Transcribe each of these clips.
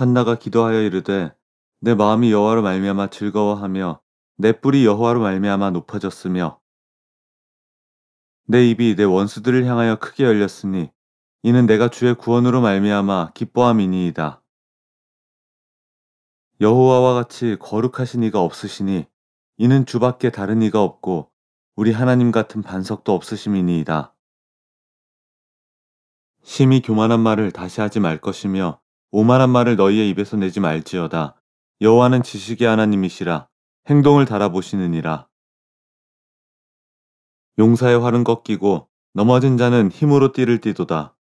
한나가 기도하여 이르되 내 마음이 여호와로 말미암아 즐거워하며 내 뿔이 여호와로 말미암아 높아졌으며 내 입이 내 원수들을 향하여 크게 열렸으니 이는 내가 주의 구원으로 말미암아 기뻐함이니이다. 여호와와 같이 거룩하신 이가 없으시니 이는 주밖에 다른 이가 없고 우리 하나님 같은 반석도 없으심이니이다. 심히 교만한 말을 다시 하지 말 것이며 오만한 말을 너희의 입에서 내지 말지어다. 여호와는 지식의 하나님이시라. 행동을 달아보시느니라. 용사의 활은 꺾이고 넘어진 자는 힘으로 띠를 띠도다.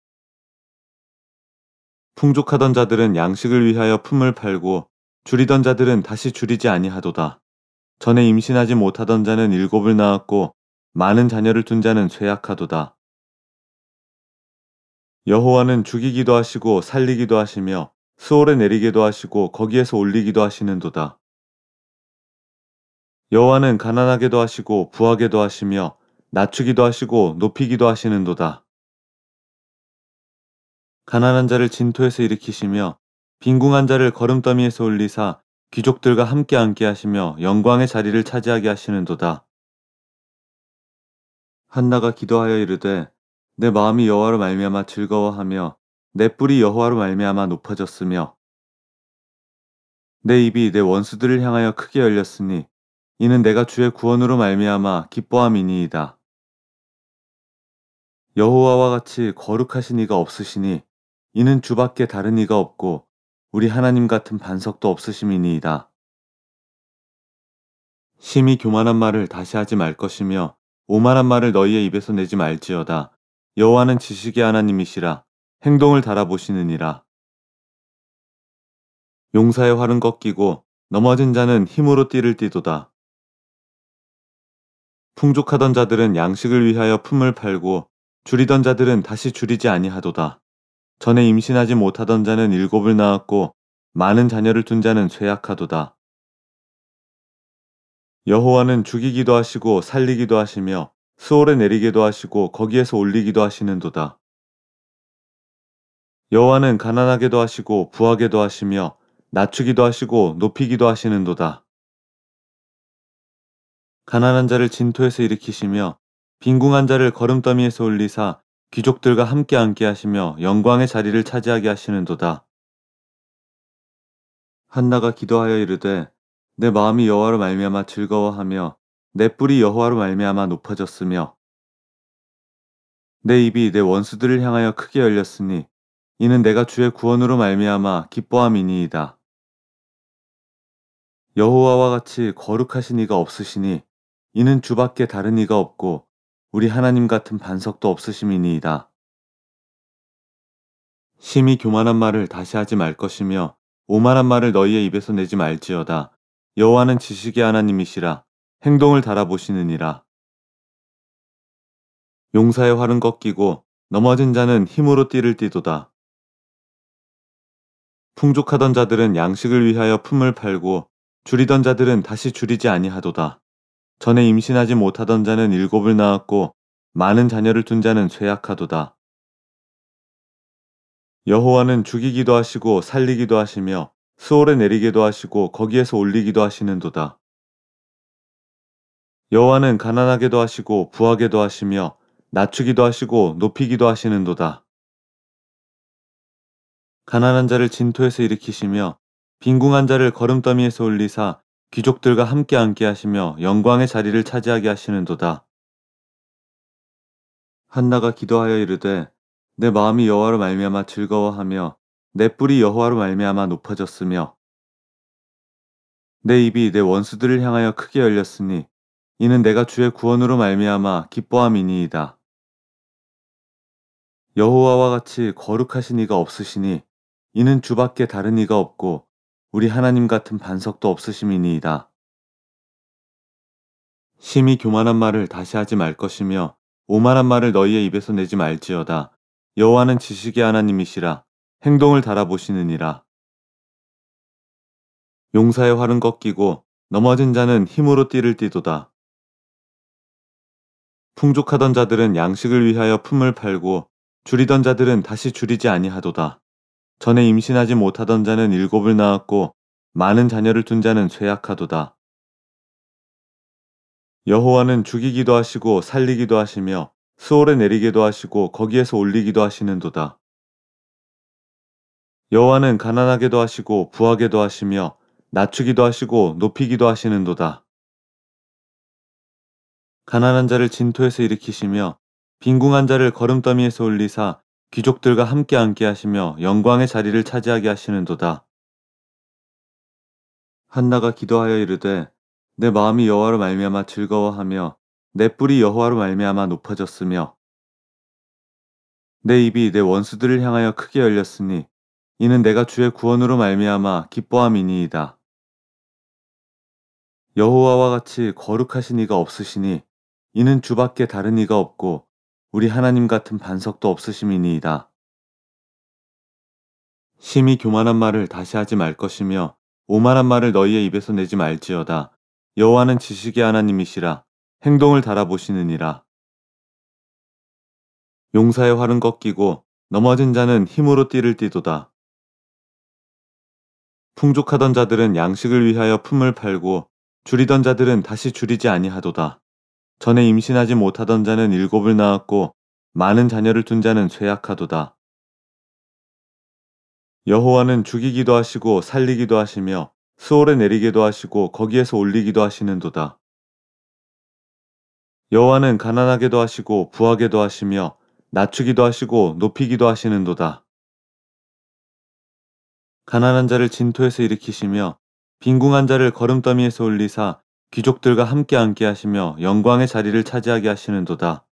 풍족하던 자들은 양식을 위하여 품을 팔고 줄이던 자들은 다시 줄이지 아니하도다. 전에 임신하지 못하던 자는 일곱을 낳았고 많은 자녀를 둔 자는 쇠약하도다. 여호와는 죽이기도 하시고 살리기도 하시며 수월에 내리기도 하시고 거기에서 올리기도 하시는도다. 여호와는 가난하게도 하시고 부하게도 하시며 낮추기도 하시고 높이기도 하시는도다. 가난한 자를 진토에서 일으키시며 빈궁한 자를 걸음더미에서 올리사 귀족들과 함께 앉게 하시며 영광의 자리를 차지하게 하시는도다. 한나가 기도하여 이르되 내 마음이 여호와로 말미암아 즐거워하며 내 뿔이 여호와로 말미암아 높아졌으며 내 입이 내 원수들을 향하여 크게 열렸으니 이는 내가 주의 구원으로 말미암아 기뻐함이니이다. 여호와와 같이 거룩하신 이가 없으시니 이는 주밖에 다른 이가 없고 우리 하나님 같은 반석도 없으심이니이다. 심히 교만한 말을 다시 하지 말 것이며 오만한 말을 너희의 입에서 내지 말지어다. 여호와는 지식의 하나님이시라 행동을 달아보시느니라. 용사의 활은 꺾이고 넘어진 자는 힘으로 띠를 띠도다. 풍족하던 자들은 양식을 위하여 품을 팔고 줄이던 자들은 다시 줄이지 아니하도다. 전에 임신하지 못하던 자는 일곱을 낳았고 많은 자녀를 둔 자는 쇠약하도다. 여호와는 죽이기도 하시고 살리기도 하시며 수월에 내리기도 하시고 거기에서 올리기도 하시는도다. 여호와는 가난하게도 하시고 부하게도 하시며 낮추기도 하시고 높이기도 하시는도다. 가난한 자를 진토에서 일으키시며 빈궁한 자를 걸음더미에서 올리사 귀족들과 함께 앉게 하시며 영광의 자리를 차지하게 하시는도다. 한나가 기도하여 이르되 내 마음이 여호와로 말미암아 즐거워하며 내 뿔이 여호와로 말미암아 높아졌으며 내 입이 내 원수들을 향하여 크게 열렸으니 이는 내가 주의 구원으로 말미암아 기뻐함이니이다. 여호와와 같이 거룩하신 이가 없으시니 이는 주밖에 다른 이가 없고 우리 하나님 같은 반석도 없으심이니이다. 심히 교만한 말을 다시 하지 말 것이며 오만한 말을 너희의 입에서 내지 말지어다. 여호와는 지식의 하나님이시라. 행동을 달아보시느니라. 용사의 활은 꺾이고 넘어진 자는 힘으로 띠를 띠도다. 풍족하던 자들은 양식을 위하여 품을 팔고 줄이던 자들은 다시 줄이지 아니하도다. 전에 임신하지 못하던 자는 일곱을 낳았고 많은 자녀를 둔 자는 쇠약하도다. 여호와는 죽이기도 하시고 살리기도 하시며 수월에 내리기도 하시고 거기에서 올리기도 하시는도다. 여호와는 가난하게도 하시고 부하게도 하시며 낮추기도 하시고 높이기도 하시는도다. 가난한 자를 진토에서 일으키시며 빈궁한 자를 걸음더미에서 올리사 귀족들과 함께 앉게 하시며 영광의 자리를 차지하게 하시는도다. 한나가 기도하여 이르되 내 마음이 여호와로 말미암아 즐거워하며 내 뿔이 여호와로 말미암아 높아졌으며 내 입이 내 원수들을 향하여 크게 열렸으니 이는 내가 주의 구원으로 말미암아 기뻐함이니이다. 여호와와 같이 거룩하신 이가 없으시니 이는 주밖에 다른 이가 없고 우리 하나님 같은 반석도 없으심이니이다. 심히 교만한 말을 다시 하지 말 것이며 오만한 말을 너희의 입에서 내지 말지어다. 여호와는 지식의 하나님이시라 행동을 달아보시느니라. 용사의 활은 꺾이고 넘어진 자는 힘으로 띠를 띠도다. 풍족하던 자들은 양식을 위하여 품을 팔고 줄이던 자들은 다시 줄이지 아니하도다. 전에 임신하지 못하던 자는 일곱을 낳았고 많은 자녀를 둔 자는 쇠약하도다. 여호와는 죽이기도 하시고 살리기도 하시며 수월에 내리기도 하시고 거기에서 올리기도 하시는도다. 여호와는 가난하게도 하시고 부하게도 하시며 낮추기도 하시고 높이기도 하시는도다. 가난한 자를 진토에서 일으키시며 빈궁한 자를 걸음더미에서 올리사 귀족들과 함께 앉게 하시며 영광의 자리를 차지하게 하시는도다. 한나가 기도하여 이르되 내 마음이 여호와로 말미암아 즐거워하며 내 뿔이 여호와로 말미암아 높아졌으며 내 입이 내 원수들을 향하여 크게 열렸으니 이는 내가 주의 구원으로 말미암아 기뻐함이니이다. 여호와와 같이 거룩하신 이가 없으시니 이는 주밖에 다른 이가 없고 우리 하나님 같은 반석도 없으심이니이다. 심히 교만한 말을 다시 하지 말 것이며 오만한 말을 너희의 입에서 내지 말지어다. 여호와는 지식의 하나님이시라 행동을 달아보시느니라. 용사의 활은 꺾이고 넘어진 자는 힘으로 띠를 띠도다. 풍족하던 자들은 양식을 위하여 품을 팔고 줄이던 자들은 다시 줄이지 아니하도다. 전에 임신하지 못하던 자는 일곱을 낳았고 많은 자녀를 둔 자는 쇠약하도다. 여호와는 죽이기도 하시고 살리기도 하시며 수월에 내리기도 하시고 거기에서 올리기도 하시는도다. 여호와는 가난하게도 하시고 부하게도 하시며 낮추기도 하시고 높이기도 하시는도다. 가난한 자를 진토에서 일으키시며 빈궁한 자를 걸음더미에서 올리사 귀족들과 함께 앉게 하시며 영광의 자리를 차지하게 하시는도다.